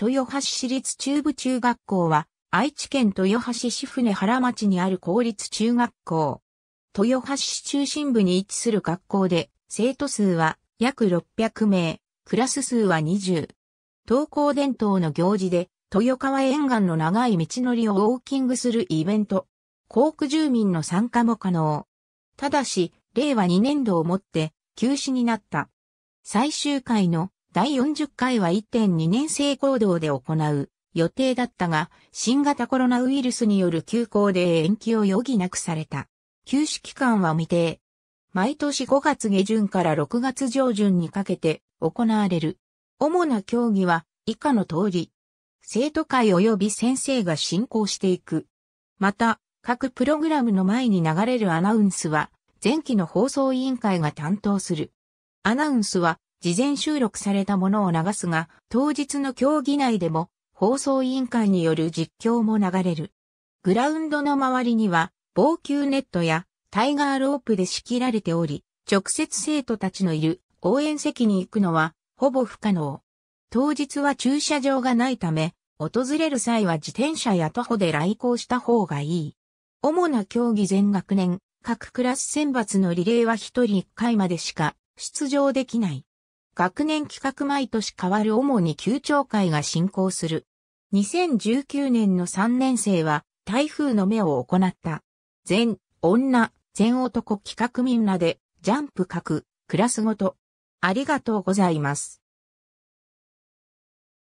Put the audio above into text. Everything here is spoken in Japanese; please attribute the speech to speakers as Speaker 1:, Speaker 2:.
Speaker 1: 豊
Speaker 2: 橋市立中部中学校は、愛知県豊橋市船原町にある公立中学校。豊橋市中心部に位置する学校で、生徒数は約600名、クラス数は20。登校伝統の行事で、豊川沿岸の長い道のりをウォーキングするイベント。航空住民の参加も可能。ただし、令和2年度をもって休止になった。最終回の第40回は1.2年生行動で行う予定だったが、新型コロナウイルスによる休校で延期を余儀なくされた。休止期間は未定。毎年5月下旬から6月上旬にかけて行われる。主な競技は以下の通り。生徒会及び先生が進行していく。また、各プログラムの前に流れるアナウンスは、前期の放送委員会が担当する。アナウンスは、事前収録されたものを流すが、当日の競技内でも放送委員会による実況も流れる。グラウンドの周りには防球ネットやタイガーロープで仕切られており、直接生徒たちのいる応援席に行くのはほぼ不可能。当日は駐車場がないため、訪れる際は自転車や徒歩で来校した方がいい。主な競技全学年、各クラス選抜のリレーは1人1回までしか出場できない。学年企画毎年変わる主に旧長会が進行する。2019年の3年生は台風の目を行った。全女、全男企画みんなでジャンプ書くクラスご
Speaker 1: と。ありがとうございます。